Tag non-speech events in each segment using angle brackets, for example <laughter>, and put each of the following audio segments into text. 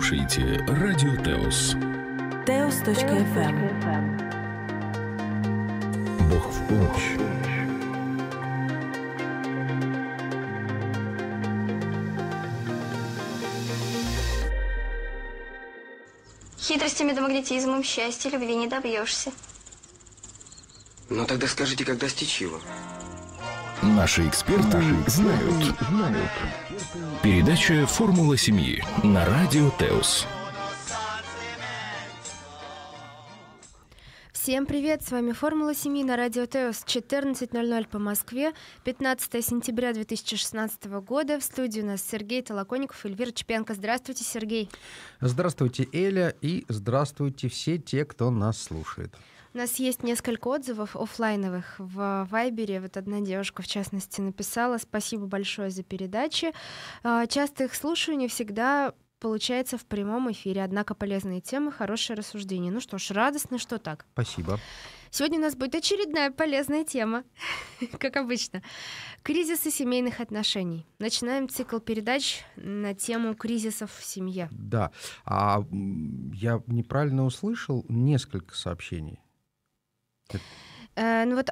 слушаете Радио Теос. Теос.фм эм. Бог в помощь. Хитростями да магнетизмом счастья любви не добьешься. Ну тогда скажите, как достичь его? Наши эксперты, Наши эксперты знают. знают. Передача «Формула семьи» на радио «Теос». Всем привет, с вами «Формула семьи» на радио ТЭОС 14.00 по Москве, 15 сентября 2016 года. В студии у нас Сергей Толоконников, Эльвира Чепенко. Здравствуйте, Сергей. Здравствуйте, Эля, и здравствуйте все те, кто нас слушает. У нас есть несколько отзывов офлайновых в Вайбере. Вот одна девушка, в частности, написала «Спасибо большое за передачи. А, часто их слушаю, не всегда получается в прямом эфире, однако полезные темы, хорошее рассуждение. Ну что ж, радостно, что так. Спасибо. Сегодня у нас будет очередная полезная тема, <laughs> как обычно. Кризисы семейных отношений. Начинаем цикл передач на тему кризисов в семье. Да, а я неправильно услышал несколько сообщений. Э, ну вот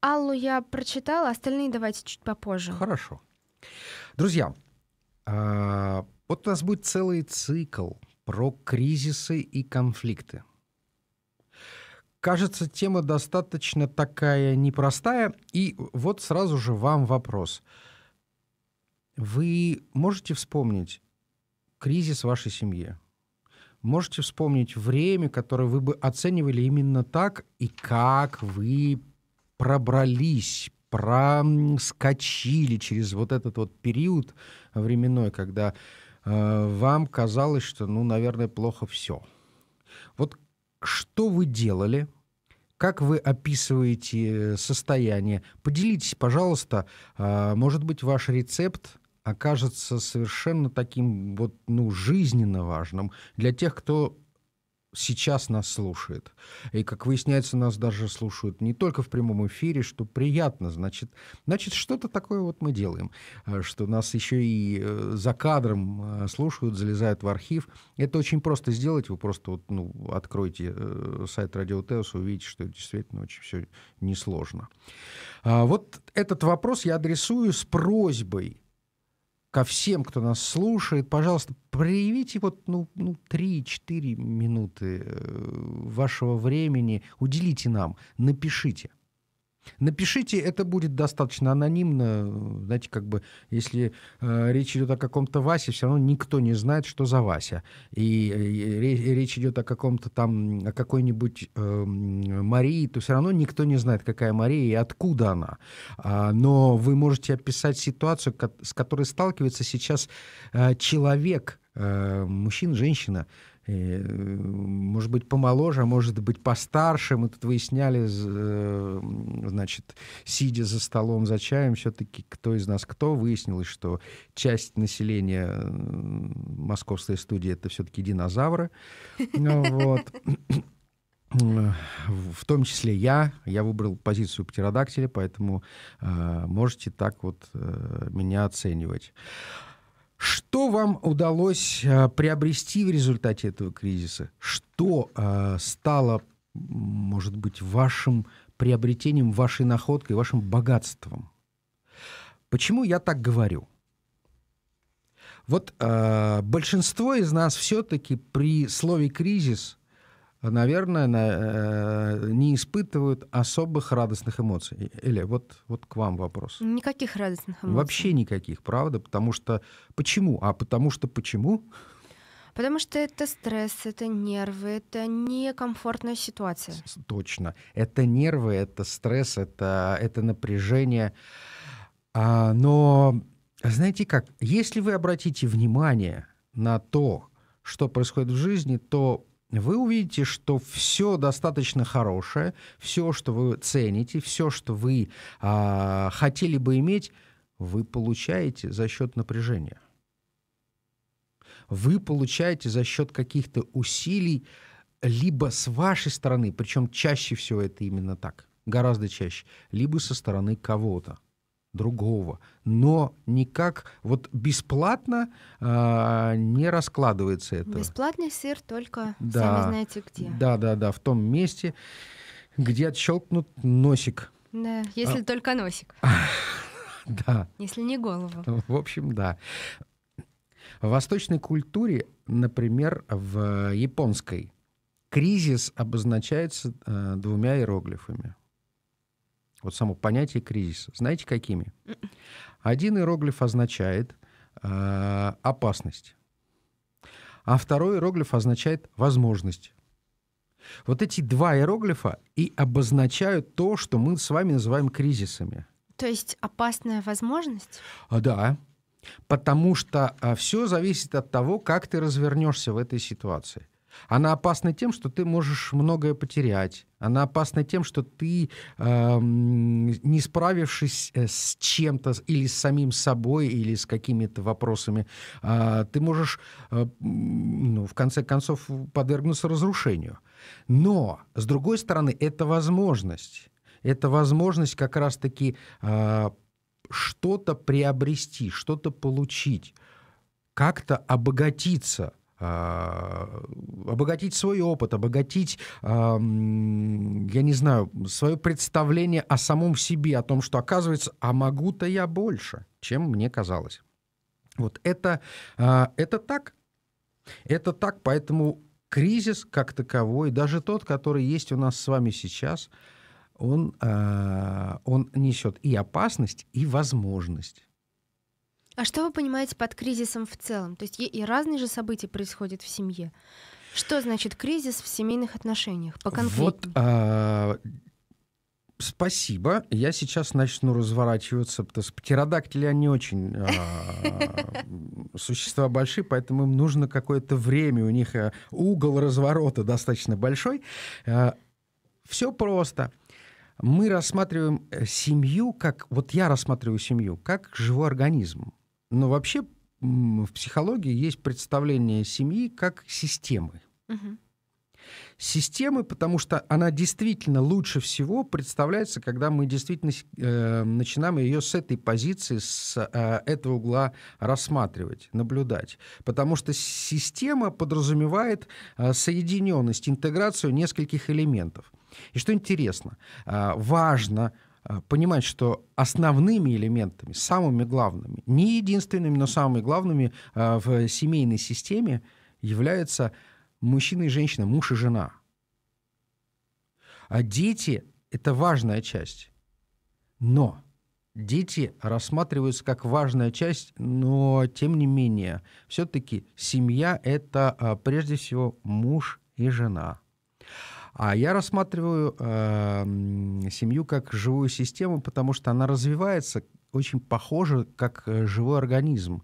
Аллу я прочитала, остальные давайте чуть попозже. Хорошо. Друзья, э, вот у нас будет целый цикл про кризисы и конфликты. Кажется, тема достаточно такая непростая. И вот сразу же вам вопрос. Вы можете вспомнить кризис в вашей семье? Можете вспомнить время, которое вы бы оценивали именно так, и как вы пробрались, проскочили через вот этот вот период временной, когда э, вам казалось, что, ну, наверное, плохо все. Вот что вы делали, как вы описываете э, состояние? Поделитесь, пожалуйста, а, может быть, ваш рецепт окажется совершенно таким вот, ну, жизненно важным для тех, кто сейчас нас слушает. И, как выясняется, нас даже слушают не только в прямом эфире, что приятно, значит, значит что-то такое вот мы делаем, э, что нас еще и э, за кадром э, слушают, залезают в архив. Это очень просто сделать, вы просто вот, ну, откройте сайт Радио ТЭС, увидите, что действительно очень все несложно. А вот этот вопрос я адресую с просьбой ко всем, кто нас слушает, пожалуйста, проявите вот ну, ну 3-4 минуты э, вашего времени, уделите нам, напишите. Напишите, это будет достаточно анонимно. Знаете, как бы, если э, речь идет о каком-то Васе, все равно никто не знает, что за Вася. И, э, и речь идет о каком-то там, о какой-нибудь э, Марии, то все равно никто не знает, какая Мария и откуда она. А, но вы можете описать ситуацию, с которой сталкивается сейчас э, человек, э, мужчина, женщина, Э, может быть, помоложе, а может быть, постарше. Мы тут выясняли, э, значит, сидя за столом за чаем, все-таки кто из нас кто. Выяснилось, что часть населения московской студии — это все-таки динозавры. Ну вот. В том числе я. Я выбрал позицию птеродактиля, поэтому э, можете так вот меня оценивать. Что вам удалось а, приобрести в результате этого кризиса? Что а, стало, может быть, вашим приобретением, вашей находкой, вашим богатством? Почему я так говорю? Вот э, большинство из нас все-таки при слове кризис наверное, на, э, не испытывают особых радостных эмоций. Эля, вот, вот к вам вопрос. Никаких радостных эмоций. Вообще никаких, правда? Потому что почему? А потому что почему? Потому что это стресс, это нервы, это некомфортная ситуация. Точно. Это нервы, это стресс, это, это напряжение. А, но знаете как, если вы обратите внимание на то, что происходит в жизни, то вы увидите, что все достаточно хорошее, все, что вы цените, все, что вы а, хотели бы иметь, вы получаете за счет напряжения. Вы получаете за счет каких-то усилий, либо с вашей стороны, причем чаще всего это именно так, гораздо чаще, либо со стороны кого-то другого, но никак вот бесплатно э, не раскладывается это. Бесплатный сыр только да, сами знаете где. Да, да, да, в том месте, где отщелкнут носик. Да, а. если а, только носик. <laughs> Да. Если не голову. В общем, да. В восточной культуре, например, в японской, кризис обозначается э, двумя иероглифами. Вот само понятие кризиса. Знаете, какими? Один иероглиф означает э, опасность, а второй иероглиф означает возможность. Вот эти два иероглифа и обозначают то, что мы с вами называем кризисами. То есть опасная возможность? А, да. Потому что а, все зависит от того, как ты развернешься в этой ситуации. Она опасна тем, что ты можешь многое потерять. Она опасна тем, что ты, э, не справившись э, с чем-то или с самим собой, или с какими-то вопросами, э, ты можешь, э, ну, в конце концов, подвергнуться разрушению. Но, с другой стороны, это возможность. Это возможность как раз-таки э, что-то приобрести, что-то получить, как-то обогатиться – а, обогатить свой опыт, обогатить, а, я не знаю, свое представление о самом себе, о том, что оказывается, а могу-то я больше, чем мне казалось. Вот это, а, это так. Это так, поэтому кризис как таковой, даже тот, который есть у нас с вами сейчас, он, он несет и опасность, и возможность. А что вы понимаете под кризисом в целом? То есть и разные же события происходят в семье. Что значит кризис в семейных отношениях? По конкретнее. Вот а, Спасибо. Я сейчас начну разворачиваться, потому что птеродактили, они очень э, <laughs> существа большие, поэтому им нужно какое-то время, у них а, угол разворота достаточно большой. Э, а, все просто. Мы рассматриваем э, семью как... Вот я рассматриваю семью как живой организм. Но вообще в психологии есть представление семьи как системы. Системы, потому что она действительно лучше всего представляется, когда мы действительно э, начинаем ее с этой позиции, с э, этого угла рассматривать, наблюдать. Потому что система подразумевает э, соединенность, интеграцию нескольких элементов. И что интересно, э, важно Э, понимать, что основными элементами, самыми главными, не единственными, но самыми главными э, в семейной системе являются мужчина и женщина, муж и жена. А дети — это важная часть. Но дети рассматриваются как важная часть, но тем не менее, все-таки семья — это э, прежде всего муж и жена. А я рассматриваю э, семью как живую систему, потому что она развивается очень похоже, как э, живой организм.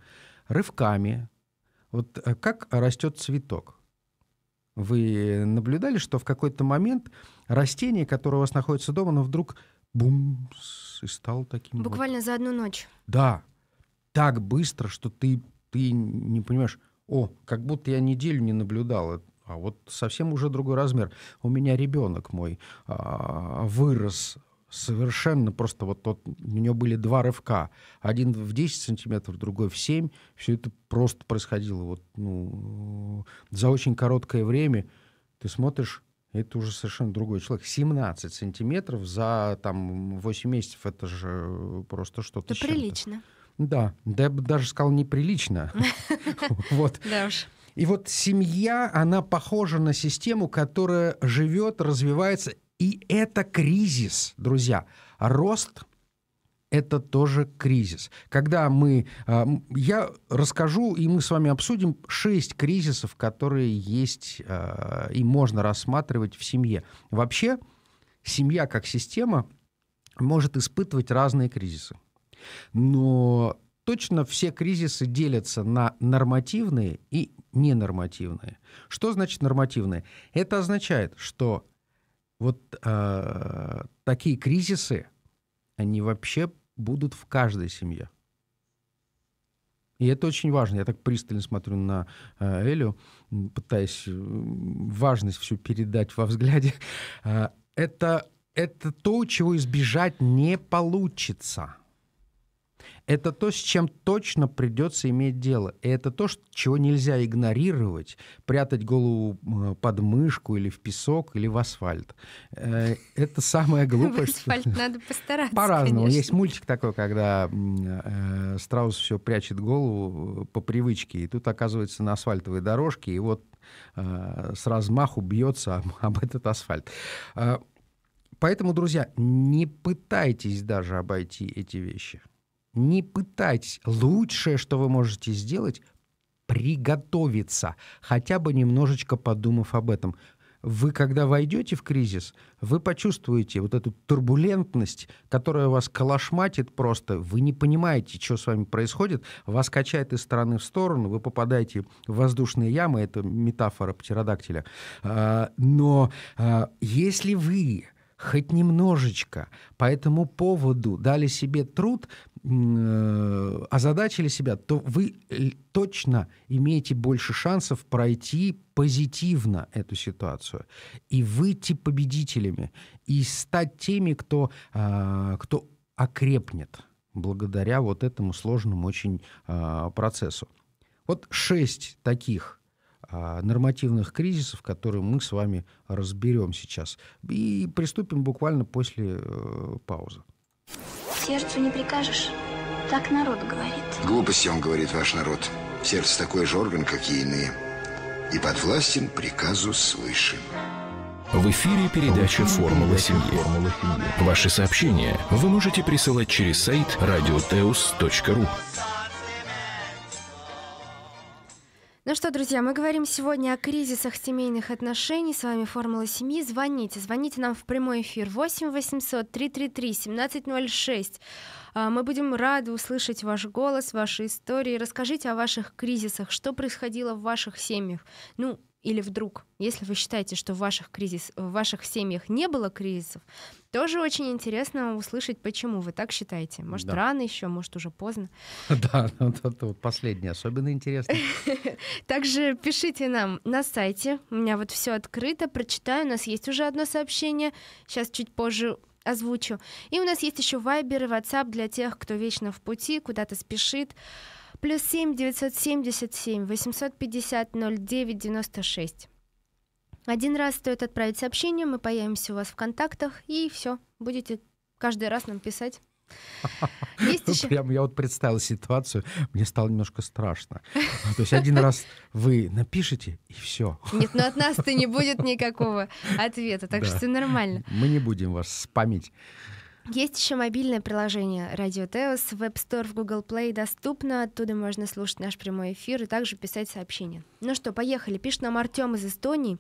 Рывками. Вот э, как растет цветок? Вы наблюдали, что в какой-то момент растение, которое у вас находится дома, оно вдруг бум и стало таким. Буквально вот. за одну ночь. Да. Так быстро, что ты, ты не понимаешь, о, как будто я неделю не наблюдал а вот совсем уже другой размер. У меня ребенок мой а, вырос совершенно просто вот тот, у него были два рывка. Один в 10 сантиметров, другой в 7. Все это просто происходило вот, ну, за очень короткое время. Ты смотришь, это уже совершенно другой человек. 17 сантиметров за там 8 месяцев, это же просто что-то. Это прилично. Да, да я бы даже сказал неприлично. <laughs> Вот. Да уж. И вот семья, она похожа на систему, которая живет, развивается, и это кризис, друзья. Рост это тоже кризис. Когда мы... А, я расскажу, и мы с вами обсудим шесть кризисов, которые есть а, и можно рассматривать в семье. Вообще, семья как система может испытывать разные кризисы. Но точно все кризисы делятся на нормативные и ненормативные. Что значит нормативные? Это означает, что вот э, такие кризисы, они вообще будут в каждой семье. И это очень важно. Я так пристально смотрю на э, Элю, пытаясь э, важность всю передать во взгляде. Э, это, это то, чего избежать не получится. Это то, с чем точно придется иметь дело. И это то, что чего нельзя игнорировать, прятать голову под мышку или в песок, или в асфальт. Э, это самое <laughs> глупое. В асфальт что... <laughs> надо постараться. По-разному. Конечно. Есть мультик такой, когда э, Страус все прячет голову э, по привычке, и тут оказывается на асфальтовой дорожке, и вот э, с размаху бьется об, <laughs> об этот асфальт. Э, поэтому, друзья, не пытайтесь даже обойти эти вещи не пытайтесь. Лучшее, что вы можете сделать, приготовиться, хотя бы немножечко подумав об этом. Вы, когда войдете в кризис, вы почувствуете вот эту турбулентность, которая вас колошматит просто. Вы не понимаете, что с вами происходит. Вас качает из стороны в сторону, вы попадаете в воздушные ямы. Это метафора птеродактиля. А, но а, если вы хоть немножечко по этому поводу дали себе труд, э, озадачили себя, то вы точно имеете больше шансов пройти позитивно эту ситуацию и выйти победителями, и стать теми, кто, а, кто окрепнет благодаря вот этому сложному очень а, процессу. Вот шесть таких а, нормативных кризисов, которые мы с вами разберем сейчас. И приступим буквально после э, паузы. Сердцу не прикажешь, так народ говорит. Глупости он говорит, ваш народ. Сердце такой же орган, как и иные. И подвластен приказу свыше. В эфире передача «Формула семьи». Ваши сообщения вы можете присылать через сайт радиотеус.ру. Ну что, друзья, мы говорим сегодня о кризисах семейных отношений. С вами «Формула семьи». Звоните, звоните нам в прямой эфир 8 800 333 1706. Мы будем рады услышать ваш голос, ваши истории. Расскажите о ваших кризисах, что происходило в ваших семьях. Ну, или вдруг, если вы считаете, что в ваших, кризис, в ваших семьях не было кризисов, тоже очень интересно услышать, почему вы так считаете. Может, да. рано еще, может, уже поздно. <laughs> Да, ну, это вот последнее особенно интересно. <laughs> Также пишите нам на сайте. У меня вот все открыто. Прочитаю. У нас есть уже одно сообщение. Сейчас чуть позже озвучу. И у нас есть еще вайбер и Ватсап для тех, кто вечно в пути, куда-то спешит плюс 7 977 850 09 96. Один раз стоит отправить сообщение, мы появимся у вас в контактах, и все, будете каждый раз нам писать. <laughs> Есть еще... Прям я вот представил ситуацию, мне стало немножко страшно. Ну, то есть один раз вы напишете, и все. Нет, ну от нас-то не будет никакого ответа, так да. что нормально. Мы не будем вас спамить. Есть еще мобильное приложение Радио Теос в App Store, в Google Play доступно. Оттуда можно слушать наш прямой эфир и также писать сообщения. Ну что, поехали. Пишет нам Артем из Эстонии.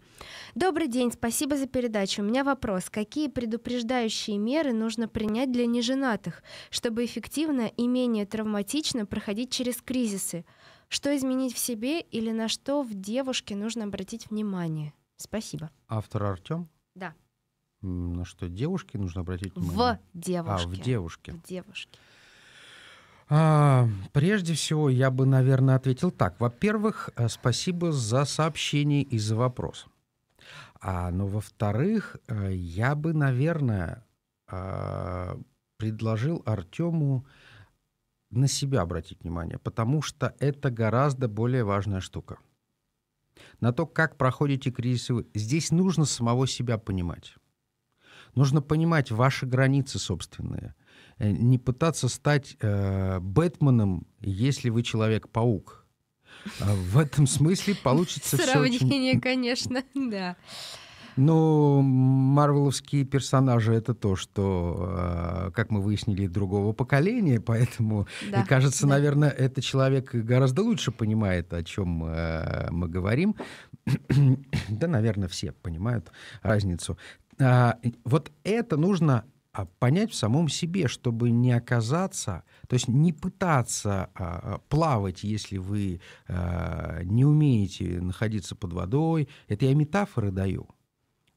Добрый день, спасибо за передачу. У меня вопрос. Какие предупреждающие меры нужно принять для неженатых, чтобы эффективно и менее травматично проходить через кризисы? Что изменить в себе или на что в девушке нужно обратить внимание? Спасибо. Автор Артем? Да на что девушке нужно обратить внимание? А, в девушке. А, в девушке. В девушке. А, прежде всего, я бы, наверное, ответил так. Во-первых, э, спасибо за сообщение и за вопрос. А, но во-вторых, э, я бы, наверное, а, предложил Артему на себя обратить внимание, потому что это гораздо более важная штука. На то, как проходите кризисы, здесь нужно самого себя понимать. Нужно понимать ваши границы собственные. Э, не пытаться стать э, Бэтменом, если вы человек-паук. А в этом смысле получится все очень... <laughs> конечно, да. Ну, марвеловские персонажи — это то, что, э, как мы выяснили, другого поколения, поэтому, да, и кажется, да. наверное, этот человек гораздо лучше понимает, о чем э, мы говорим. <clears throat> да, наверное, все понимают разницу а, вот это нужно а, понять в самом себе, чтобы не оказаться, то есть не пытаться а, а, плавать, если вы а, не умеете находиться под водой. Это я метафоры даю.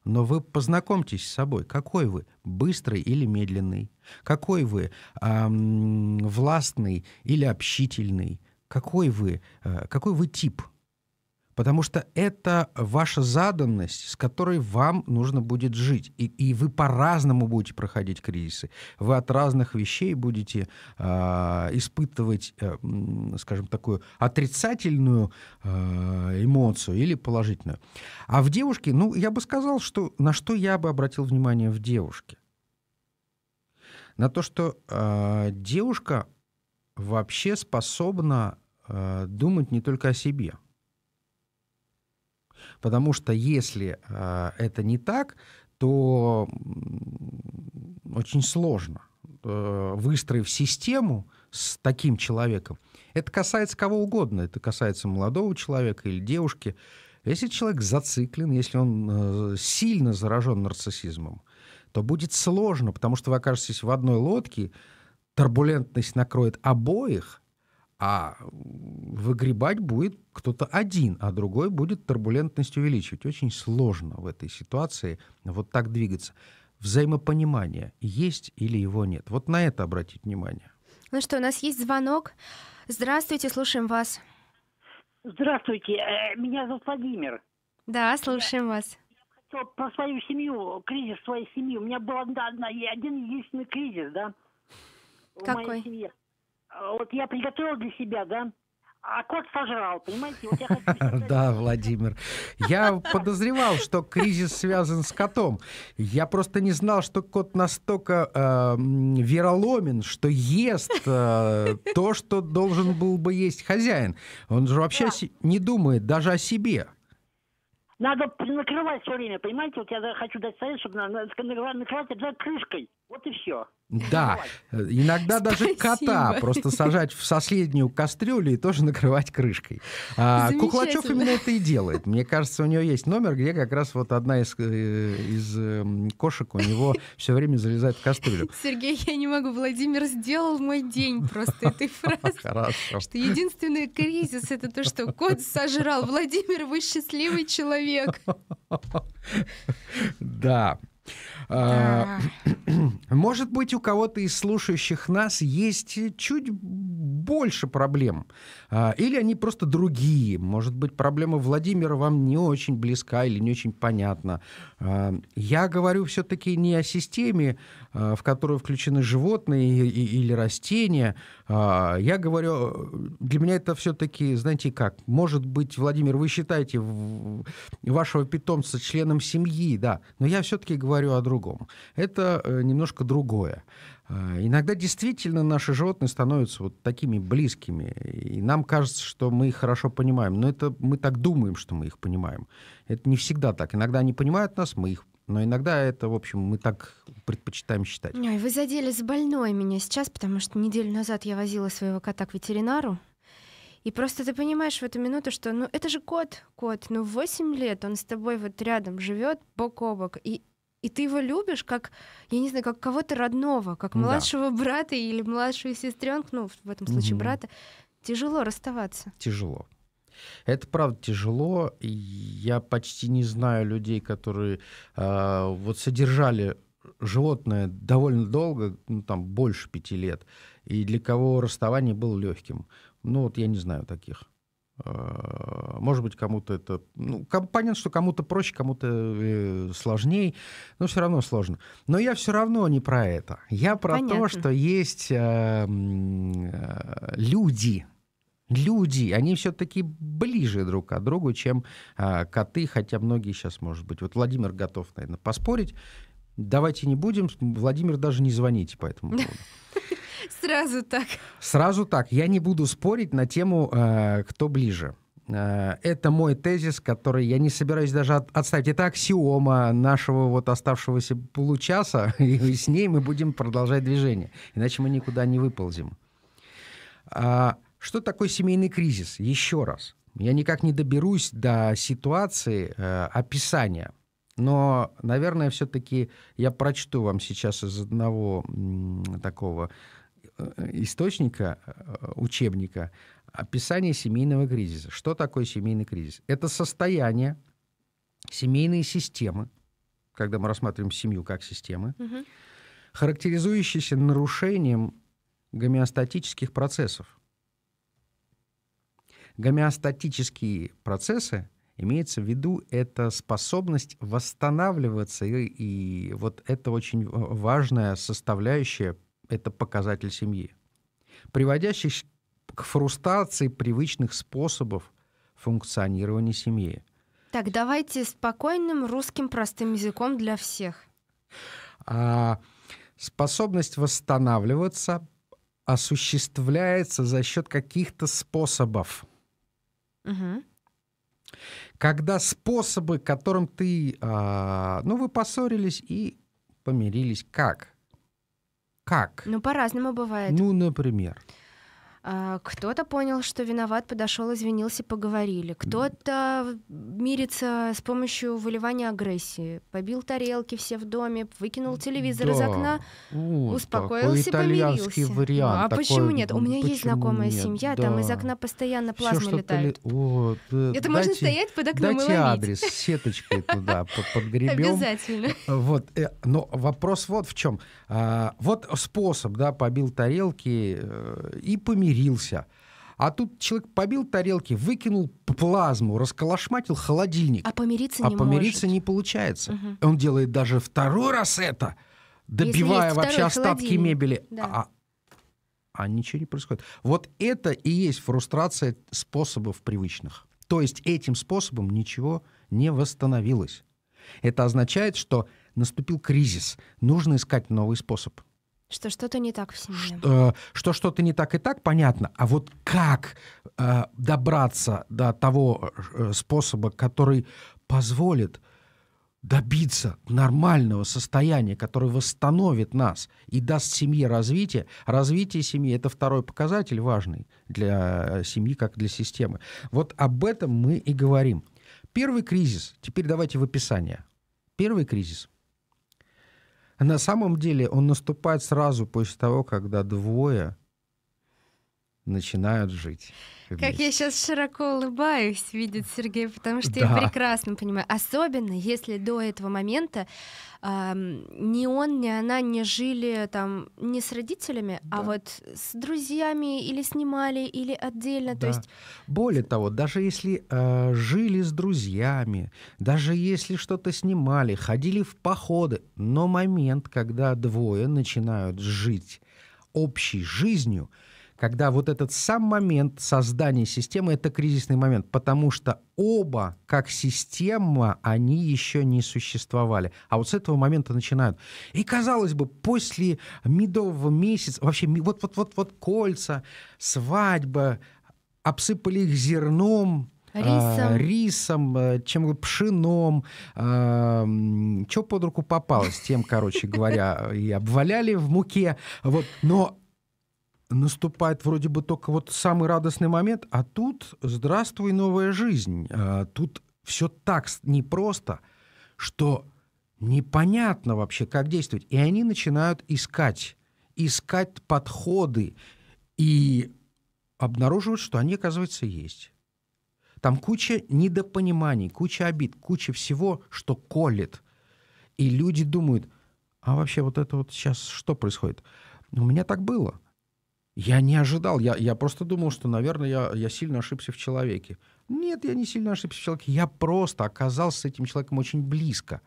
Но вы познакомьтесь с собой, какой вы, быстрый или медленный, какой вы эм, властный или общительный, какой вы, э, какой вы тип – Потому что это ваша заданность, с которой вам нужно будет жить. И, и вы по-разному будете проходить кризисы. Вы от разных вещей будете э, испытывать, э, скажем, такую отрицательную э, эмоцию или положительную. А в девушке, ну, я бы сказал, что на что я бы обратил внимание в девушке. На то, что э, девушка вообще способна э, думать не только о себе – Потому что если э, это не так, то очень сложно, э, выстроив систему с таким человеком. Это касается кого угодно. Это касается молодого человека или девушки. Если человек зациклен, если он э, сильно заражен нарциссизмом, то будет сложно, потому что вы окажетесь в одной лодке, турбулентность накроет обоих, а выгребать будет кто-то один, а другой будет турбулентность увеличивать. Очень сложно в этой ситуации вот так двигаться. Взаимопонимание есть или его нет. Вот на это обратить внимание. Ну что, у нас есть звонок. Здравствуйте, слушаем вас. Здравствуйте, э, меня зовут Владимир. Да, слушаем вас. Я хотел про свою семью, кризис своей семьи. У меня был одна, одна, один единственный кризис, да? Какой? моей семье а, вот я приготовил для себя, да, а кот сожрал, понимаете? Вот я хочу... <laughs> Да, Владимир. Я подозревал, что кризис связан с котом. Я просто не знал, что кот настолько э, вероломен, что ест э, то, что должен был бы есть хозяин. Он же вообще да. не думает даже о себе. Надо накрывать все время, понимаете? Вот я хочу дать совет, чтобы накрывать обязательно крышкой. Вот и все. Да, иногда Спасибо. даже кота просто сажать в соседнюю кастрюлю и тоже накрывать крышкой. А, Куклачев именно это и делает. Мне кажется, у него есть номер, где как раз вот одна из, э, из эм, кошек у него все время залезает в кастрюлю. Сергей, я не могу. Владимир сделал мой день просто этой <laughs> фразой. Хорошо. Что единственный кризис — это то, что кот сожрал. Владимир, вы счастливый человек. Да. А, <clears throat> может быть, у кого-то из слушающих нас есть чуть больше проблем. А, или они просто другие. Может быть, проблема Владимира вам не очень близка или не очень понятна. А, я говорю все-таки не о системе, в которую включены животные или растения. Я говорю, для меня это все-таки, знаете как, может быть, Владимир, вы считаете вашего питомца членом семьи, да, но я все-таки говорю о другом по Это э, немножко другое. Э, иногда действительно наши животные становятся вот такими близкими, и нам кажется, что мы их хорошо понимаем, но это мы так думаем, что мы их понимаем. Это не всегда так. Иногда они понимают нас, мы их но иногда это, в общем, мы так предпочитаем считать. Ой, вы задели с больной меня сейчас, потому что неделю назад я возила своего кота к ветеринару. И просто ты понимаешь в эту минуту, что ну это же кот, кот, ну 8 лет он с тобой вот рядом живет бок о бок, и и ты его любишь как, я не знаю, как кого-то родного, как младшего да. брата или младшую сестренку, ну, в этом случае угу. брата. Тяжело расставаться. Тяжело. Это правда тяжело. Я почти не знаю людей, которые э, вот содержали животное довольно долго, ну, там больше пяти лет, и для кого расставание было легким. Ну вот я не знаю таких. Э, может быть, кому-то это... Ну, понятно, что кому-то проще, кому-то э, сложнее, но все равно сложно. Но я все равно не про это. Я про понятно. то, что есть э, э, люди, люди, они все-таки ближе друг к другу, чем э, коты, хотя многие сейчас, может быть. Вот Владимир готов, наверное, поспорить. Давайте не будем. Владимир, даже не звоните по этому поводу. <laughs> Сразу так. Сразу так. Я не буду спорить на тему, э, кто ближе. Э, это мой тезис, который я не собираюсь даже от, отставить. Это аксиома нашего вот оставшегося получаса, <laughs> и с ней мы будем продолжать движение. Иначе мы никуда не выползем. А, что такое семейный кризис? Еще раз. Я никак не доберусь до ситуации э, описания. Но, наверное, все-таки я прочту вам сейчас из одного м, такого Э, источника, э, учебника, описание семейного кризиса. Что такое семейный кризис? Это состояние семейной системы, когда мы рассматриваем семью как системы, угу. характеризующейся нарушением гомеостатических процессов. Гомеостатические процессы имеется в виду это способность восстанавливаться, и, и вот это очень э, важная составляющая это показатель семьи, приводящий к фрустрации привычных способов функционирования семьи. Так, давайте спокойным русским простым языком для всех. А, способность восстанавливаться осуществляется за счет каких-то способов. Угу. Когда способы, которым ты, а, ну, вы поссорились и помирились, как? Как? Ну, по-разному бывает. Ну, например. А, кто-то понял, что виноват, подошел, извинился, поговорили. Кто-то мирится с помощью выливания агрессии. Побил тарелки все в доме, выкинул телевизор да. из окна, У, успокоился, помирился. Вариант, ну, а такой... почему нет? У меня есть знакомая нет? семья, да. там из окна постоянно плазма Всё, летает. Ли... О, да, э, Это дайте, можно стоять под окном дайте и ловить. адрес с сеточкой туда подгребем. Обязательно. Вот, э, но вопрос вот в чем. А, вот способ, да, побил тарелки э, и помирился смирился. А тут человек побил тарелки, выкинул плазму, расколошматил холодильник. А помириться а не А помириться может. не получается. Угу. Он делает даже второй раз это, добивая вообще остатки мебели. Да. А, а ничего не происходит. Вот это и есть фрустрация способов привычных. То есть этим способом ничего не восстановилось. Это означает, что наступил кризис, нужно искать новый способ. Что что-то не так в семье. Что, что что-то не так и так, понятно. А вот как э, добраться до того э, способа, который позволит добиться нормального состояния, который восстановит нас и даст семье развитие. Развитие семьи – это второй показатель важный для э, семьи, как для системы. Вот об этом мы и говорим. Первый кризис. Теперь давайте в описание. Первый кризис. На самом деле он наступает сразу после того, когда двое начинают жить. Вместе. Как я сейчас широко улыбаюсь, видит Сергей, потому что да. я прекрасно понимаю. Особенно если до этого момента э, ни он, ни она не жили там не с родителями, а да. а вот с друзьями или снимали, или отдельно. Да. То есть... Более того, даже если э, жили с друзьями, даже если что-то снимали, ходили в походы, но момент, когда двое начинают жить общей жизнью, когда вот этот сам момент создания системы — это кризисный момент, потому что оба, как система, они еще не существовали. А вот с этого момента начинают. И, казалось бы, после медового месяца, вообще вот-вот-вот вот кольца, свадьба, обсыпали их зерном, а, Рисом. Э, рисом, чем пшеном, э, а, что под руку попалось, тем, короче говоря, и обваляли в муке. Вот. Но наступает вроде бы только вот самый радостный момент, а тут здравствуй, новая жизнь. А, тут все так непросто, что непонятно вообще, как действовать. И они начинают искать, искать подходы и обнаруживают, что они, оказывается, есть. Там куча недопониманий, куча обид, куча всего, что колет. И люди думают, а вообще вот это вот сейчас что происходит? У меня так было. Я не ожидал, я, я просто думал, что, наверное, я, я сильно ошибся в человеке. Нет, я не сильно ошибся в человеке, я просто оказался с этим человеком очень близко.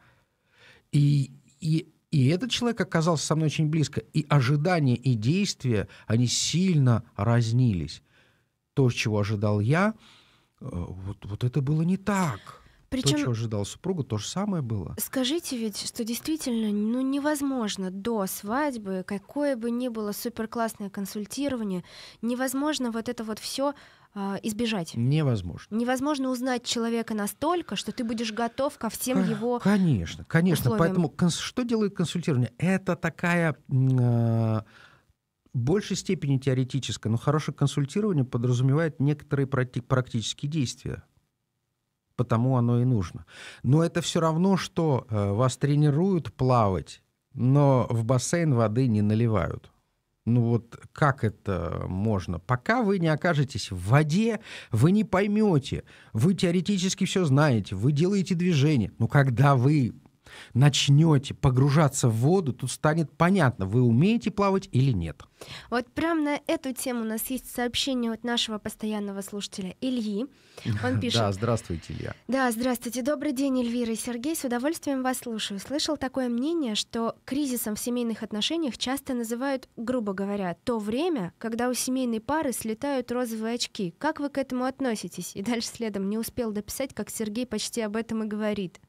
И, и, и этот человек оказался со мной очень близко. И ожидания и действия, они сильно разнились. То, чего ожидал я, э, вот, вот это было не так. Причем, то, чего ожидал супруга, то же самое было. Скажите ведь, что действительно ну, невозможно до свадьбы, какое бы ни было суперклассное консультирование, невозможно вот это вот все э, а, избежать. Невозможно. Невозможно узнать человека настолько, что ты будешь готов ко всем его. Конечно, конечно. Условиям. Поэтому конс- что делает консультирование? Это такая э, большей степени теоретическая, но хорошее консультирование подразумевает некоторые практические действия потому оно и нужно. Но это все равно, что э, вас тренируют плавать, но в бассейн воды не наливают. Ну вот как это можно? Пока вы не окажетесь в воде, вы не поймете. Вы теоретически все знаете, вы делаете движение. Но когда вы начнете погружаться в воду, тут станет понятно, вы умеете плавать или нет. Вот прям на эту тему у нас есть сообщение от нашего постоянного слушателя Ильи. Он <laughs> пишет. Да, здравствуйте, Илья. Да, здравствуйте. Добрый день, Эльвира и Сергей. С удовольствием вас слушаю. Слышал такое мнение, что кризисом в семейных отношениях часто называют, грубо говоря, то время, когда у семейной пары слетают розовые очки. Как вы к этому относитесь? И дальше следом не успел дописать, как Сергей почти об этом и говорит.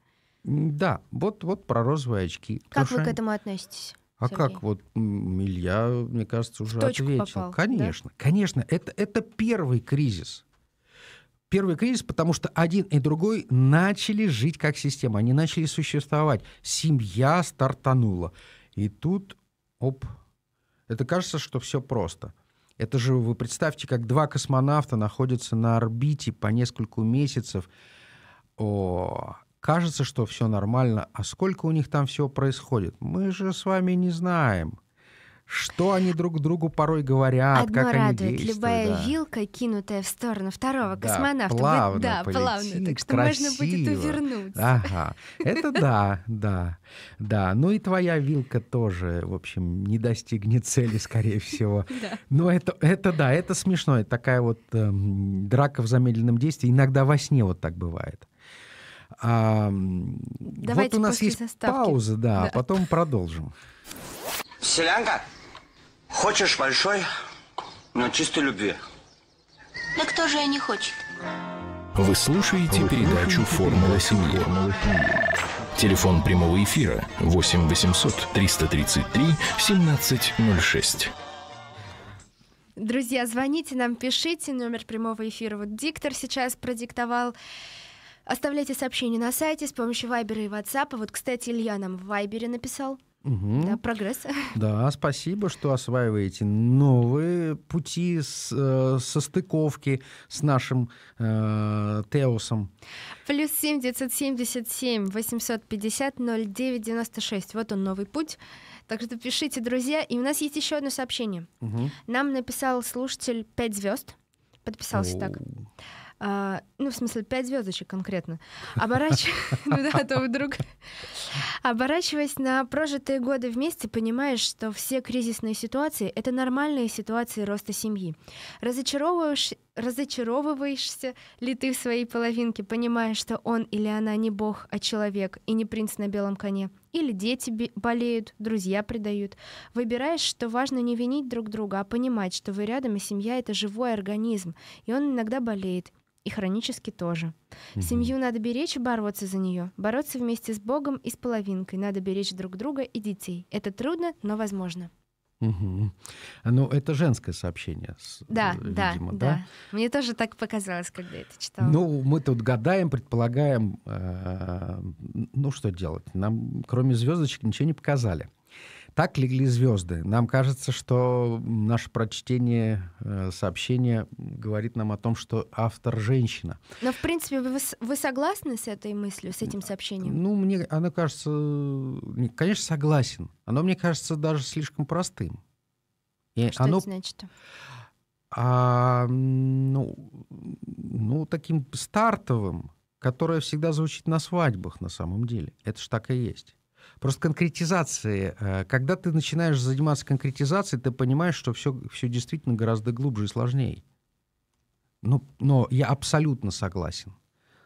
Да, вот, вот про розовые очки. Как Потому вы к этому относитесь? А Сергей? как вот Илья, мне кажется, уже ответил. Попал, конечно, да? конечно, это, это первый кризис. Первый кризис, потому что один и другой начали жить как система, они начали существовать. Семья стартанула. И тут, оп, это кажется, что все просто. Это же, вы представьте, как два космонавта находятся на орбите по нескольку месяцев. О, Кажется, что все нормально, а сколько у них там всего происходит, мы же с вами не знаем. Что они друг другу порой говорят, Одно как радует, они действуют. Любая да. вилка, кинутая в сторону второго да, космонавта, плавно будет, да, полетит, плавно, так что красиво. можно будет увернуться. Ага, это <laughs> да, да, да. Ну и твоя вилка тоже, в общем, не достигнет цели, скорее всего. <laughs> Но это, это да, это смешно, это такая вот эм, драка в замедленном действии. Иногда во сне вот так бывает. А, вот у нас есть заставки. пауза, да, а да, а потом продолжим. Селянка, хочешь большой, но чистой любви? Да кто же ее не хочет? Вы слушаете Вы передачу «Формула семьи». Телефон прямого эфира 8 800 333 1706. Друзья, звоните нам, пишите номер прямого эфира. Вот диктор сейчас продиктовал Оставляйте сообщения на сайте с помощью Вайбера и Ватсапа. Вот, кстати, Илья нам в Вайбере написал. Угу. Да, прогресс. <laughs> Да, спасибо, что осваиваете новые пути с, э, состыковки с нашим э, Теосом. Плюс семь девятьсот семьдесят семь восемьсот пятьдесят ноль девять девяносто шесть. Вот он новый путь. Так что пишите, друзья. И у нас есть еще одно сообщение. Угу. Нам написал слушатель пять звезд. Подписался О-о-о. так. А, ну, в смысле, пять звездочек конкретно. <laughs> Ну а Оборачиваясь на прожитые годы вместе, понимаешь, что все кризисные ситуации — это нормальные ситуации роста семьи. Разочаровываешь разочаровываешься ли ты в своей половинке, понимая, что он или она не бог, а человек и не принц на белом коне. Или дети болеют, друзья предают. Выбираешь, что важно не винить друг друга, а понимать, что вы рядом, и семья — это живой организм, и он иногда болеет, и хронически тоже. mm Семью надо беречь и бороться за нее, бороться вместе с Богом и с половинкой, надо беречь друг друга и детей. Это трудно, но возможно. Угу. Ну, это женское сообщение, э, да, видимо, да, да? да. Мне тоже так показалось, когда это читала. Ну, мы тут гадаем, предполагаем, э, ну, что делать. Нам, кроме звездочек, ничего не показали. Так легли звезды. Нам кажется, что наше прочтение э, сообщения говорит нам о том, что автор женщина. Но, в принципе, вы, вы согласны с этой мыслью, с этим сообщением? Ну, мне оно кажется... Конечно, согласен. Оно, мне кажется, даже слишком простым. И что оно... это значит? А, ну, ну, таким стартовым, которое всегда звучит на свадьбах на самом деле. Это ж так и есть. Просто конкретизации. Э, когда ты начинаешь заниматься конкретизацией, ты понимаешь, что все, все действительно гораздо глубже и сложнее. Но, ну, но я абсолютно согласен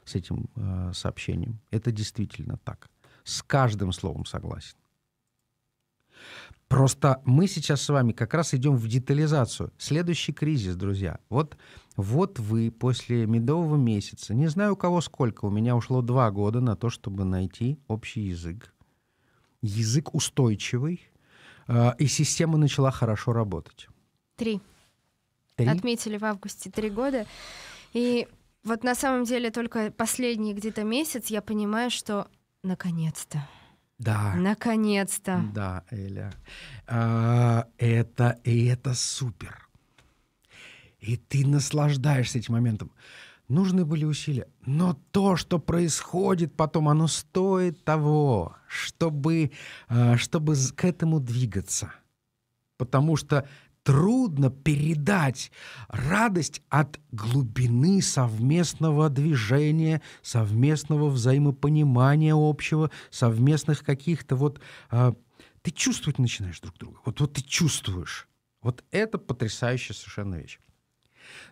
с этим э, сообщением. Это действительно так. С каждым словом согласен. Просто мы сейчас с вами как раз идем в детализацию. Следующий кризис, друзья. Вот, вот вы после медового месяца, не знаю у кого сколько, у меня ушло два года на то, чтобы найти общий язык язык устойчивый, э, и система начала хорошо работать. Три. Три? Отметили в августе три года. И вот на самом деле только последний где-то месяц я понимаю, что наконец-то. Да. Наконец-то. Да, Эля. А, это и это супер. И ты наслаждаешься этим моментом. Нужны были усилия. Но то, что происходит потом, оно стоит того, чтобы, э, чтобы к этому двигаться. Потому что трудно передать радость от глубины совместного движения, совместного взаимопонимания общего, совместных каких-то вот... Э, ты чувствовать начинаешь друг друга. Вот, вот ты чувствуешь. Вот это потрясающая совершенно вещь.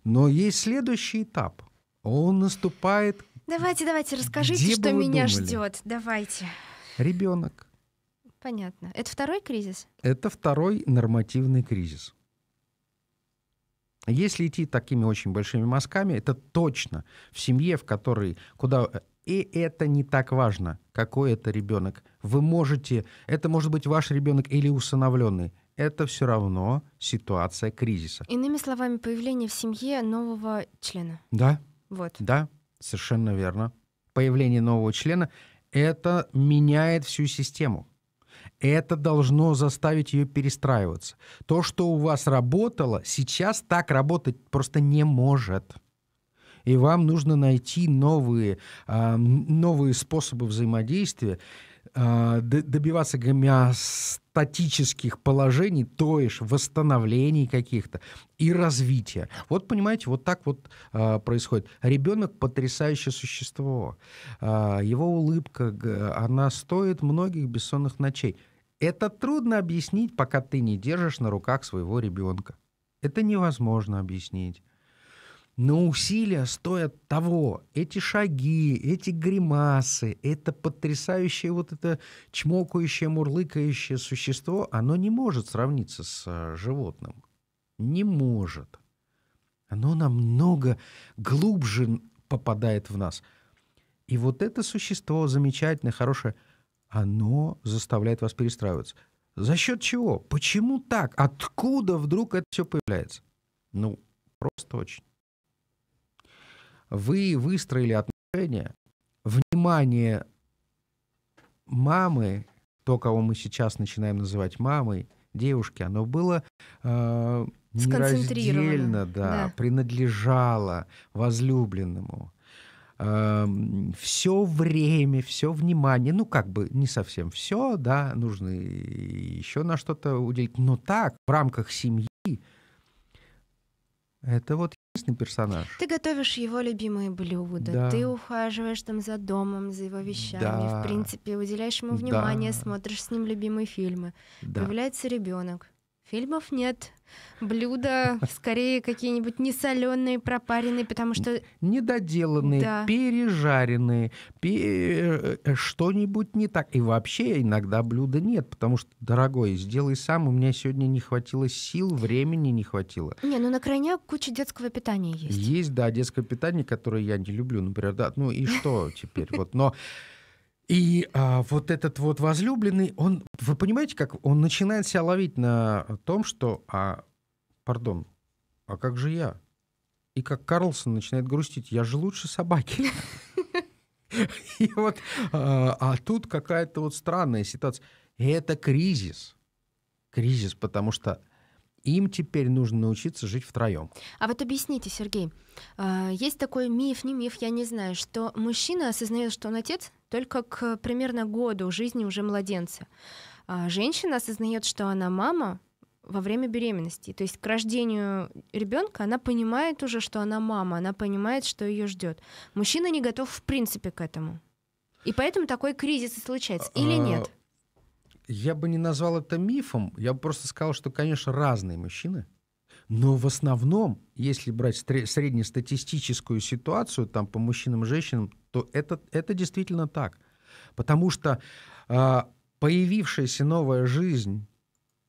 Но есть следующий этап. Он наступает. Давайте, давайте, расскажите, Где что меня ждет. Давайте. Ребенок. Понятно. Это второй кризис? Это второй нормативный кризис. Если идти такими очень большими мазками, это точно в семье, в которой куда э, и это не так важно, какой это ребенок. Вы можете, это может быть ваш ребенок или усыновленный. Это все равно ситуация кризиса. Иными словами, появление в семье нового члена. Да, вот. Да, совершенно верно. Появление нового члена – это меняет всю систему. Это должно заставить ее перестраиваться. То, что у вас работало, сейчас так работать просто не может. И вам нужно найти новые, э, новые способы взаимодействия. А, добиваться гомеостатических положений, то есть восстановлений каких-то и развития. Вот понимаете, вот так вот э, происходит. Ребенок потрясающее существо. Э, его улыбка, она стоит многих бессонных ночей. Это трудно объяснить, пока ты не держишь на руках своего ребенка. Это невозможно объяснить. Но усилия стоят того. Эти шаги, эти гримасы, это потрясающее вот это чмокающее, мурлыкающее существо, оно не может сравниться с э, животным. Не может. Оно намного глубже попадает в нас. И вот это существо замечательное, хорошее, оно заставляет вас перестраиваться. За счет чего? Почему так? Откуда вдруг это все появляется? Ну, просто очень вы выстроили отношения, внимание мамы, то, кого мы сейчас начинаем называть мамой, девушки, оно было э, нераздельно, да, да, принадлежало возлюбленному. Э, эм, все время, все внимание, ну как бы не совсем все, да, нужно еще на что-то уделить, но так, в рамках семьи, это вот интересный персонаж. Ты готовишь его любимые блюда, да. ты ухаживаешь там за домом, за его вещами, да. в принципе, уделяешь ему внимание, да. смотришь с ним любимые фильмы. Да. Появляется ребенок. Фильмов нет. Блюда скорее какие-нибудь несоленые, пропаренные, потому что... Недоделанные, да. пережаренные, пе... Э, что-нибудь не так. И вообще иногда блюда нет, потому что, дорогой, сделай сам, у меня сегодня не хватило сил, времени не хватило. Не, ну на крайняк куча детского питания есть. Есть, да, детское питание, которое я не люблю, например, да. Ну и что теперь? Вот, но и а, вот этот вот возлюбленный, он, вы понимаете, как он начинает себя ловить на том, что, а, пардон, а как же я? И как Карлсон начинает грустить, я же лучше собаки. <laughs> И вот, а, а тут какая-то вот странная ситуация. И это кризис. Кризис, потому что им теперь нужно научиться жить втроем. А вот объясните, Сергей, а, есть такой миф, не миф, я не знаю, что мужчина осознает, что он отец только к примерно году жизни уже младенца. А женщина осознает, что она мама во время беременности. То есть к рождению ребенка она понимает уже, что она мама, она понимает, что ее ждет. Мужчина не готов в принципе к этому. И поэтому такой кризис и случается, или а, нет? я бы не назвал это мифом, я бы просто сказал, что, конечно, разные мужчины, но в основном, если брать среднестатистическую ситуацию там по мужчинам и женщинам, то это, это действительно так. Потому что э, появившаяся новая жизнь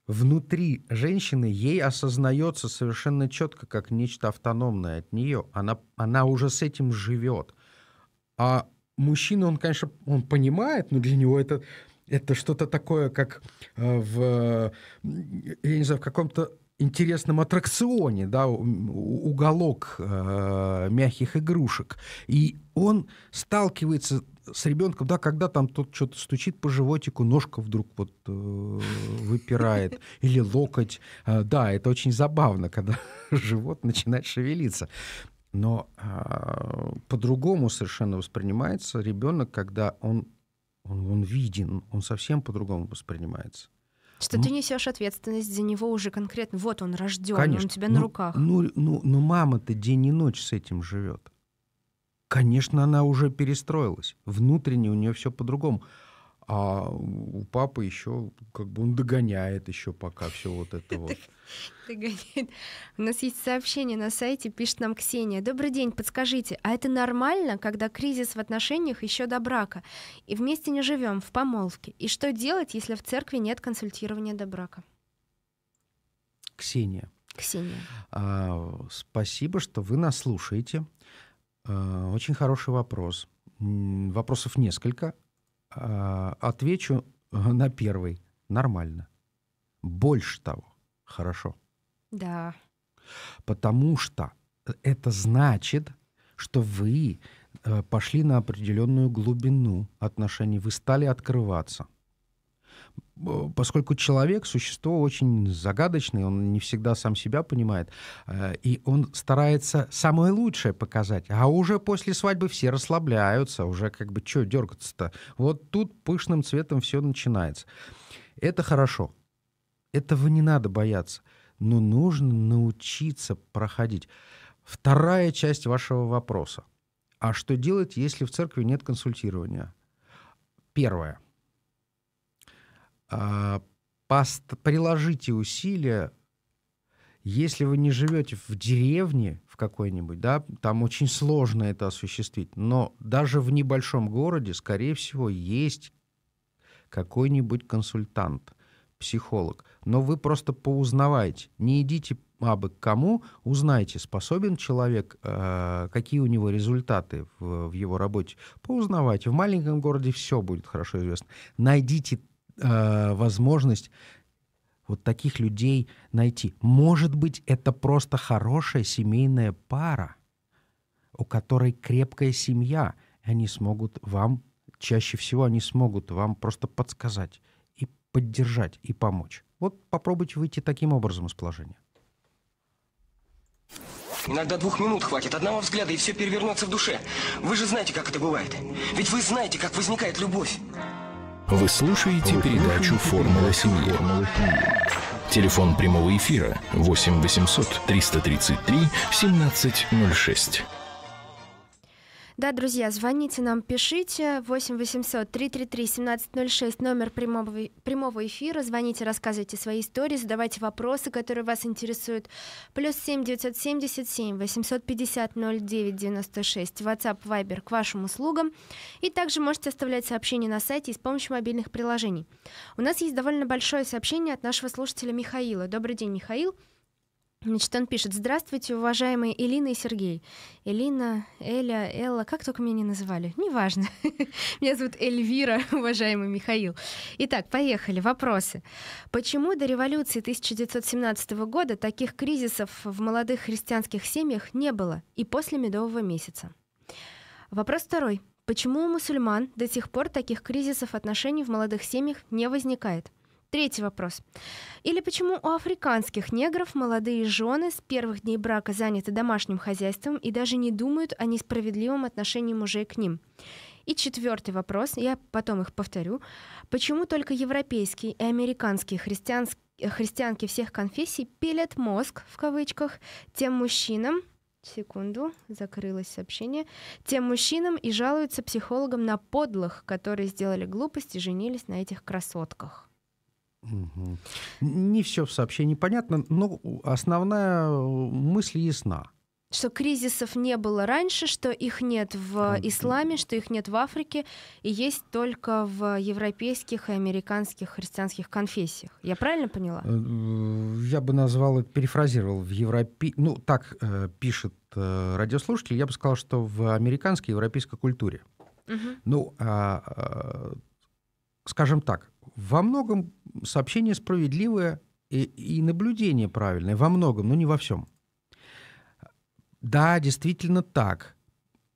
внутри женщины, ей осознается совершенно четко как нечто автономное от нее. Она, она уже с этим живет. А мужчина, он, конечно, он понимает, но для него это это что-то такое, как э, в, я не знаю, в каком-то интересном аттракционе, да, уголок э, мягких игрушек. И он сталкивается с ребенком, да, когда там тот что-то стучит по животику, ножка вдруг вот э, выпирает, <laughs> или локоть. Э, да, это очень забавно, когда <laughs> живот начинает шевелиться. Но э, по-другому совершенно воспринимается ребенок, когда он он, он виден, он совсем по-другому воспринимается. Что ну, ты несешь ответственность за него уже конкретно. Вот он рожден, конечно, он у тебя ну, на руках. Ну, ну, ну мама-то день и ночь с этим живет. Конечно, она уже перестроилась. Внутренне у нее все по-другому. А у папы еще, как бы он догоняет еще пока все вот это <laughs> вот. Догоняет. У нас есть сообщение на сайте, пишет нам Ксения. Добрый день, подскажите, а это нормально, когда кризис в отношениях еще до брака, и вместе не живем в помолвке? И что делать, если в церкви нет консультирования до брака? Ксения. Ксения. А, спасибо, что вы нас слушаете. А, очень хороший вопрос. Вопросов несколько. А, отвечу на первый. Нормально. Больше того, хорошо. Да. Потому что это значит, что вы э, пошли на определенную глубину отношений, вы стали открываться – Э, поскольку человек — существо очень загадочное, он не всегда сам себя понимает, э, и он старается самое лучшее показать. А уже после свадьбы все расслабляются, уже как бы что дергаться-то? Вот тут пышным цветом все начинается. Это хорошо. Этого не надо бояться. Но нужно научиться проходить. Вторая часть вашего вопроса. А что делать, если в церкви нет консультирования? Первое — а, пост приложите усилия, если вы не живете в деревне в какой-нибудь, да, там очень сложно это осуществить, но даже в небольшом городе, скорее всего, есть какой-нибудь консультант, психолог. Но вы просто поузнавайте, не идите бы к кому, узнайте, способен человек, э, какие у него результаты в, в его работе. Поузнавайте. В маленьком городе все будет хорошо известно. Найдите э, возможность вот таких людей найти. Может быть, это просто хорошая семейная пара, у которой крепкая семья, и они смогут вам, чаще всего они смогут вам просто подсказать и поддержать, и помочь. Вот попробуйте выйти таким образом из положения. Иногда двух минут хватит, одного взгляда, и все перевернется в душе. Вы же знаете, как это бывает. Ведь вы знаете, как возникает любовь. Вы слушаете передачу «Формула семьи». Телефон прямого эфира 8 800 333 1706. Да, друзья, звоните нам, пишите 8 800 333 1706, номер прямого, прямого эфира. Звоните, рассказывайте свои истории, задавайте вопросы, которые вас интересуют. Плюс 7 977 850 09 96, WhatsApp, Viber к вашим услугам. И также можете оставлять сообщения на сайте и с помощью мобильных приложений. У нас есть довольно большое сообщение от нашего слушателя Михаила. Добрый день, Михаил. Михаил. Значит, он пишет, здравствуйте, уважаемые Элина и Сергей. Элина, Эля, Элла, как только меня не называли, неважно. <laughs> меня зовут Эльвира, <laughs> уважаемый Михаил. Итак, поехали, вопросы. Почему до революции 1917 года таких кризисов в молодых христианских семьях не было и после медового месяца? Вопрос второй. Почему у мусульман до сих пор таких кризисов отношений в молодых семьях не возникает? Третий вопрос. Или почему у африканских негров молодые жены с первых дней брака заняты домашним хозяйством и даже не думают о несправедливом отношении мужей к ним? И четвертый вопрос, я потом их повторю. Почему только европейские и американские христианские христианки всех конфессий пилят мозг, в кавычках, тем мужчинам, секунду, закрылось сообщение, тем мужчинам и жалуются психологам на подлых, которые сделали глупость и женились на этих красотках. Не все в сообщении понятно, но основная э, мысль ясна. Что кризисов не было раньше, что их нет в исламе, что их нет в Африке, и есть только в европейских и американских христианских конфессиях. Я правильно поняла? Э, я бы назвал, это перефразировал, в Европе... Ну, так э, пишет э, радиослушатель, я бы сказал, что в американской и европейской культуре. Угу. Ну, э, э, скажем так, во многом сообщение справедливое и, и наблюдение правильное, во многом, но не во всем. Да, действительно так.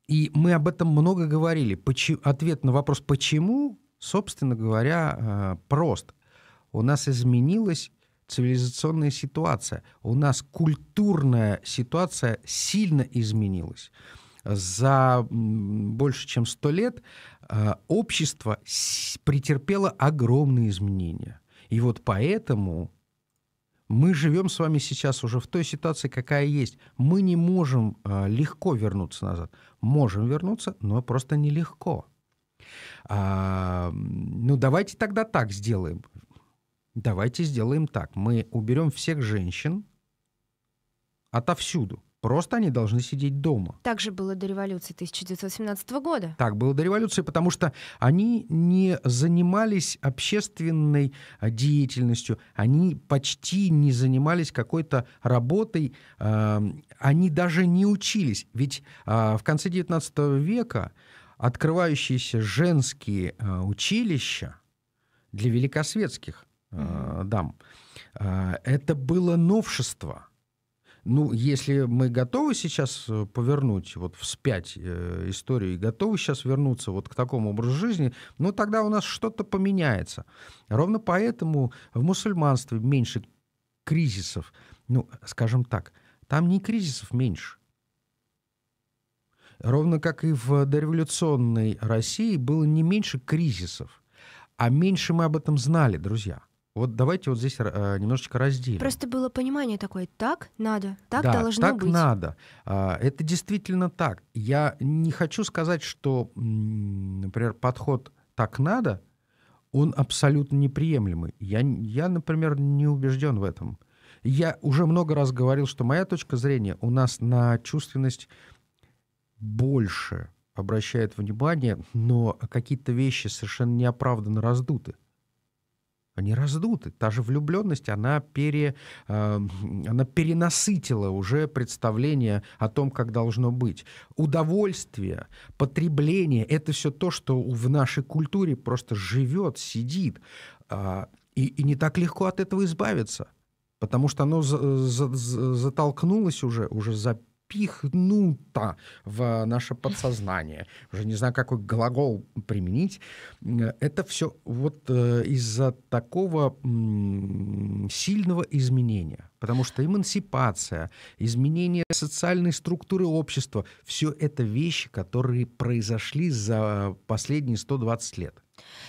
И мы об этом много говорили. Почему, ответ на вопрос «почему», собственно говоря, э, прост. У нас изменилась цивилизационная ситуация. У нас культурная ситуация сильно изменилась за больше чем сто лет э, общество претерпело огромные изменения. И вот поэтому мы живем с вами сейчас уже в той ситуации, какая есть. Мы не можем э, легко вернуться назад. Можем вернуться, но просто нелегко. А, ну, давайте тогда так сделаем. Давайте сделаем так. Мы уберем всех женщин отовсюду. Просто они должны сидеть дома. Так же было до революции 1917 года. Так было до революции, потому что они не занимались общественной а, деятельностью, они почти не занимались какой-то работой, э, они даже не учились. Ведь э, в конце 19 века открывающиеся женские э, училища для великосветских э, дам, э, это было новшество – ну, если мы готовы сейчас э, повернуть вот вспять э, историю и готовы сейчас вернуться вот к такому образу жизни, ну, тогда у нас что-то поменяется. Ровно поэтому в мусульманстве меньше кризисов. Ну, скажем так, там не кризисов меньше. Ровно как и в дореволюционной России было не меньше кризисов, а меньше мы об этом знали, друзья – вот давайте вот здесь э, немножечко разделим. Просто было понимание такое, так надо, так да, должно так быть. Так надо. Э, это действительно так. Я не хочу сказать, что, например, подход так надо, он абсолютно неприемлемый. Я, я например, не убежден в этом. Я уже много раз говорил, что моя точка зрения у нас на чувственность больше обращает внимание, но какие-то вещи совершенно неоправданно раздуты. Они раздуты. Та же влюбленность, она, пере, э, она перенасытила уже представление о том, как должно быть. Удовольствие, потребление — это все то, что в нашей культуре просто живет, сидит. Э, и, и не так легко от этого избавиться, потому что оно за, э, за, за, затолкнулось уже, уже за, впихнуто в наше подсознание. Уже не знаю, какой глагол применить. Это все вот э, из-за такого сильного изменения. Потому что эмансипация, изменение социальной структуры общества, все это вещи, которые произошли за последние 120 лет.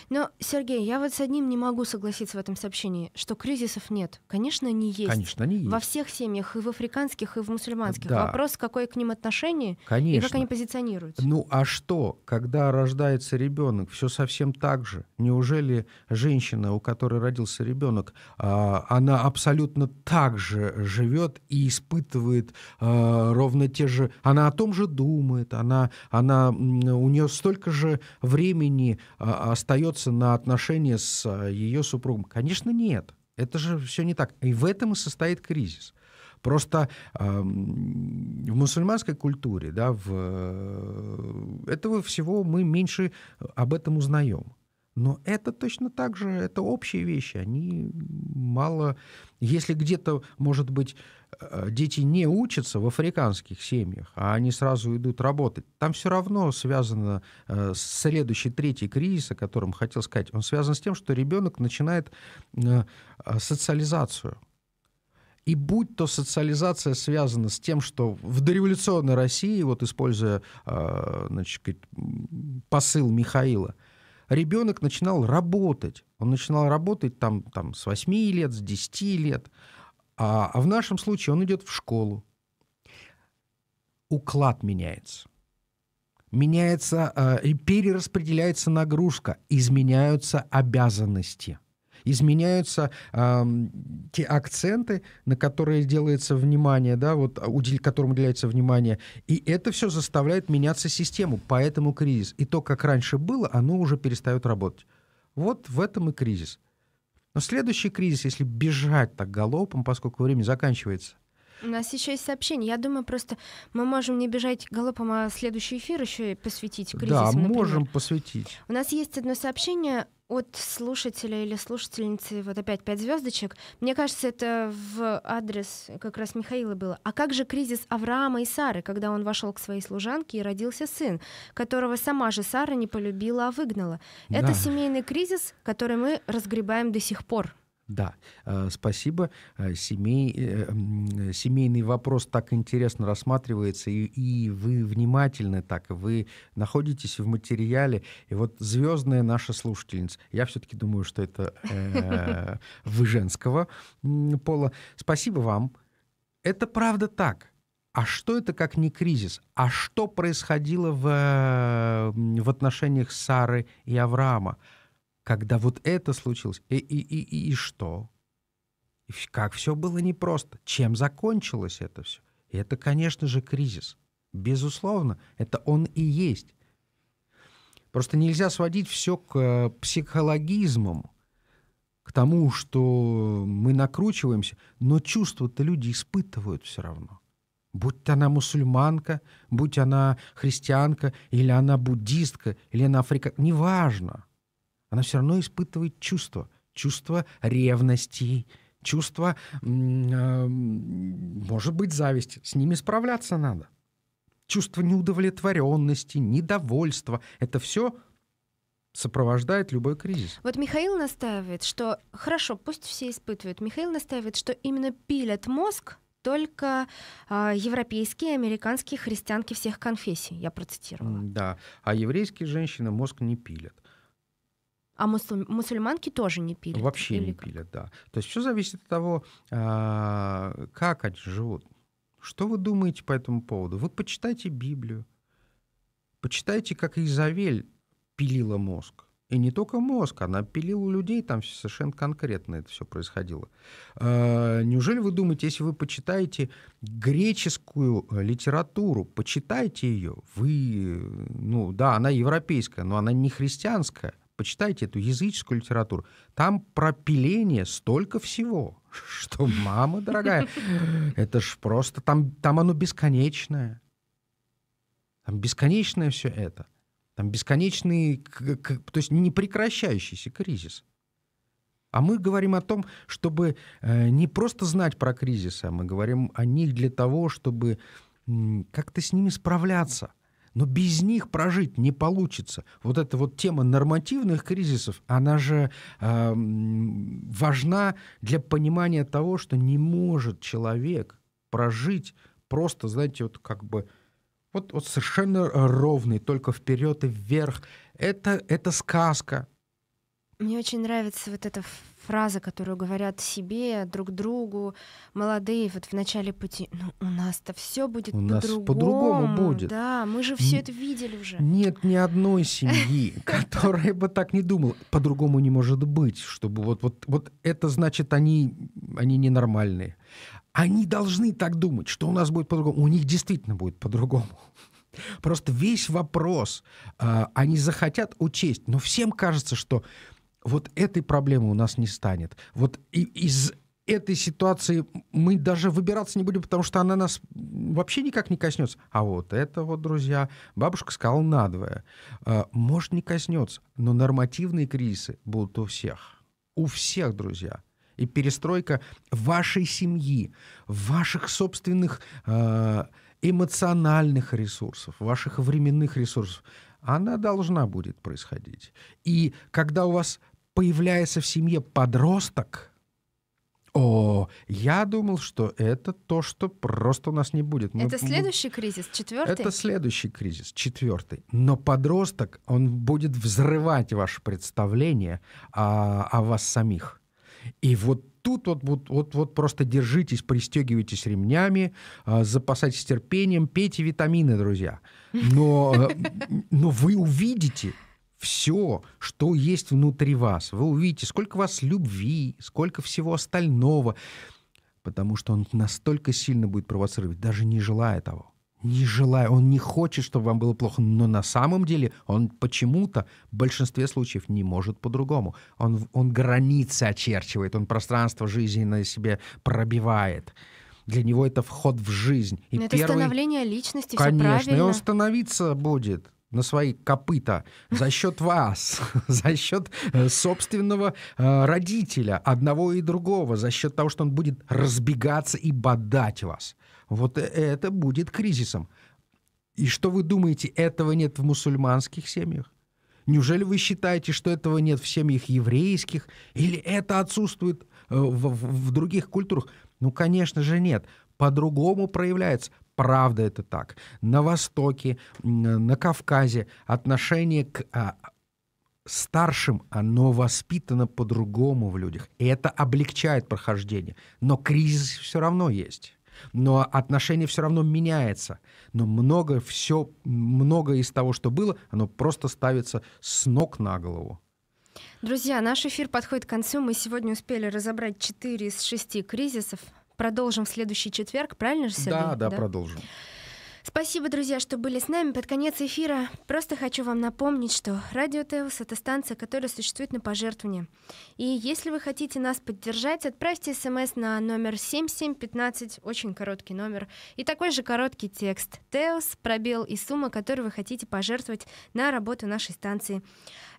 Но, Сергей, я вот с одним не могу согласиться в этом сообщении, что кризисов нет. Конечно, они есть. Конечно, они есть. Во всех семьях, и в африканских, и в мусульманских. Да. Вопрос, какое к ним отношение Конечно. и как они позиционируются. Ну а что, когда рождается ребенок, все совсем так же? Неужели женщина, у которой родился ребенок, а, она абсолютно так же живет и испытывает а, ровно те же... Она о том же думает, она, она, у нее столько же времени остается а остается на отношения с э, ее супругом? Конечно, нет. Это же все не так. И в этом и состоит кризис. Просто э, в мусульманской культуре да, в, э, этого всего мы меньше э, об этом узнаем. Но это точно так же, это общие вещи, они мало... Если где-то, может быть, э, дети не учатся в африканских семьях, а они сразу идут работать, там все равно связано э, с следующий третий кризис, о котором хотел сказать, он связан с тем, что ребенок начинает э, социализацию. И будь то социализация связана с тем, что в дореволюционной России, вот используя значит, посыл Михаила – ребенок начинал работать. Он начинал работать там, там с 8 лет, с 10 лет. А, а в нашем случае он идет в школу. Уклад меняется. Меняется, э, перераспределяется нагрузка, изменяются обязанности изменяются э, те акценты, на которые делается внимание, да, вот а, удел, которым уделяется внимание. И это все заставляет меняться систему, поэтому кризис. И то, как раньше было, оно уже перестает работать. Вот в этом и кризис. Но следующий кризис, если бежать так галопом, поскольку время заканчивается, у нас еще есть сообщение. Я думаю, просто мы можем не бежать галопом, а следующий эфир еще и посвятить кризису. Да, например. можем посвятить. У нас есть одно сообщение от слушателя или слушательницы, вот опять пять звездочек, мне кажется, это в адрес как раз Михаила было. А как же кризис Авраама и Сары, когда он вошел к своей служанке и родился сын, которого сама же Сара не полюбила, а выгнала? Да. Это семейный кризис, который мы разгребаем до сих пор. Да, э, спасибо. Э, семей, э, семейный вопрос так интересно рассматривается, и, и вы внимательны так, вы находитесь в материале. И вот звездная наша слушательница, я все-таки думаю, что это э, <laughs> вы женского пола. Спасибо вам. Это правда так. А что это как не кризис? А что происходило в, в отношениях Сары и Авраама? когда вот это случилось, и, и, и, и, что? И как все было непросто, чем закончилось это все? И это, конечно же, кризис. Безусловно, это он и есть. Просто нельзя сводить все к э, психологизмам, к тому, что мы накручиваемся, но чувства-то люди испытывают все равно. Будь она мусульманка, будь она христианка, или она буддистка, или она африка, неважно она все равно испытывает чувство. Чувство ревности, чувство, а, может быть, зависть. С ними справляться надо. Чувство неудовлетворенности, недовольства. Это все сопровождает любой кризис. Вот Михаил настаивает, что хорошо, пусть все испытывают. Михаил настаивает, что именно пилят мозг только э, европейские и американские христианки всех конфессий, я процитировала. Да, а еврейские женщины мозг не пилят. А мусульманки тоже не пили? Вообще не как? пилят, да. То есть все зависит от того, а, как они живут. Что вы думаете по этому поводу? Вы почитайте Библию, почитайте, как Изавель пилила мозг. И не только мозг, она пилила людей, там совершенно конкретно это все происходило. А, неужели вы думаете, если вы почитаете греческую э, литературу, почитайте ее, вы, ну да, она европейская, но она не христианская, почитайте эту языческую литературу. Там про пиление столько всего, что, мама дорогая, это ж просто, там, там оно бесконечное. Там бесконечное все это. Там бесконечный, то есть непрекращающийся кризис. А мы говорим о том, чтобы э, не просто знать про кризисы, а мы говорим о них для того, чтобы как-то с ними справляться – но без них прожить не получится. Вот эта вот тема нормативных кризисов, она же э, важна для понимания того, что не может человек прожить просто, знаете, вот как бы вот, вот совершенно ровный, только вперед и вверх. Это, это сказка. Мне очень нравится вот эта фраза, которую говорят себе, друг другу, молодые, вот в начале пути, ну, у нас-то все будет по-другому. по-другому будет. Да, мы же все Н- это видели уже. Нет ни одной семьи, <laughs> которая бы так не думала. По-другому не может быть, чтобы вот, вот, вот это значит, они, они ненормальные. Они должны так думать, что у нас будет по-другому. У них действительно будет по-другому. Просто весь вопрос э, они захотят учесть, но всем кажется, что вот этой проблемы у нас не станет. Вот и, из этой ситуации мы даже выбираться не будем, потому что она нас вообще никак не коснется. А вот это вот, друзья, бабушка сказала надвое. Э, может, не коснется, но нормативные кризисы будут у всех. У всех, друзья. И перестройка вашей семьи, ваших собственных э, эмоциональных ресурсов, ваших временных ресурсов, она должна будет происходить. И когда у вас появляется в семье подросток, о, я думал, что это то, что просто у нас не будет. Мы, это следующий мы... кризис, четвертый? Это следующий кризис, четвертый. Но подросток, он будет взрывать ваше представление о, о вас самих. И вот тут вот, вот, вот, вот просто держитесь, пристегивайтесь ремнями, э, запасайтесь терпением, пейте витамины, друзья. Но, э, но вы увидите, все, что есть внутри вас. Вы увидите, сколько вас любви, сколько всего остального, потому что он настолько сильно будет провоцировать, даже не желая того. Не желая, он не хочет, чтобы вам было плохо, но на самом деле он почему-то в большинстве случаев не может по-другому. Он, он границы очерчивает, он пространство жизни на себе пробивает для него это вход в жизнь. И Но первый... это становление личности, Конечно, все правильно. и он становиться будет на свои копыта за счет вас, <laughs> за счет э, собственного э, родителя, одного и другого, за счет того, что он будет разбегаться и бодать вас. Вот э, это будет кризисом. И что вы думаете, этого нет в мусульманских семьях? Неужели вы считаете, что этого нет в семьях еврейских? Или это отсутствует в, в, в других культурах? Ну, конечно же, нет. По-другому проявляется правда это так. На Востоке, на Кавказе отношение к а, старшим, оно воспитано по-другому в людях. И это облегчает прохождение. Но кризис все равно есть. Но отношение все равно меняется. Но много, все, много из того, что было, оно просто ставится с ног на голову. Друзья, наш эфир подходит к концу. Мы сегодня успели разобрать 4 из 6 кризисов продолжим в следующий четверг, правильно же, Сергей? Да, да, да? продолжим. Спасибо, друзья, что были с нами. Под конец эфира просто хочу вам напомнить, что Радио ТЕОС – это станция, которая существует на пожертвование. И если вы хотите нас поддержать, отправьте смс на номер 7715, очень короткий номер, и такой же короткий текст ТЕОС, пробел и сумма, которую вы хотите пожертвовать на работу нашей станции.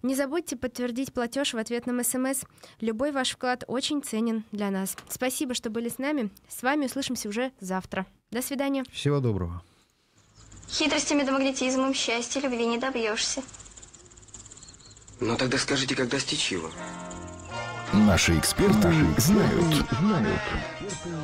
Не забудьте подтвердить платеж в ответном смс. Любой ваш вклад очень ценен для нас. Спасибо, что были с нами. С вами услышимся уже завтра. До свидания. Всего доброго. Хитростями да магнетизмом счастья, любви не добьешься. Ну тогда скажите, как достичь его? Наши эксперты, Наши знают. знают.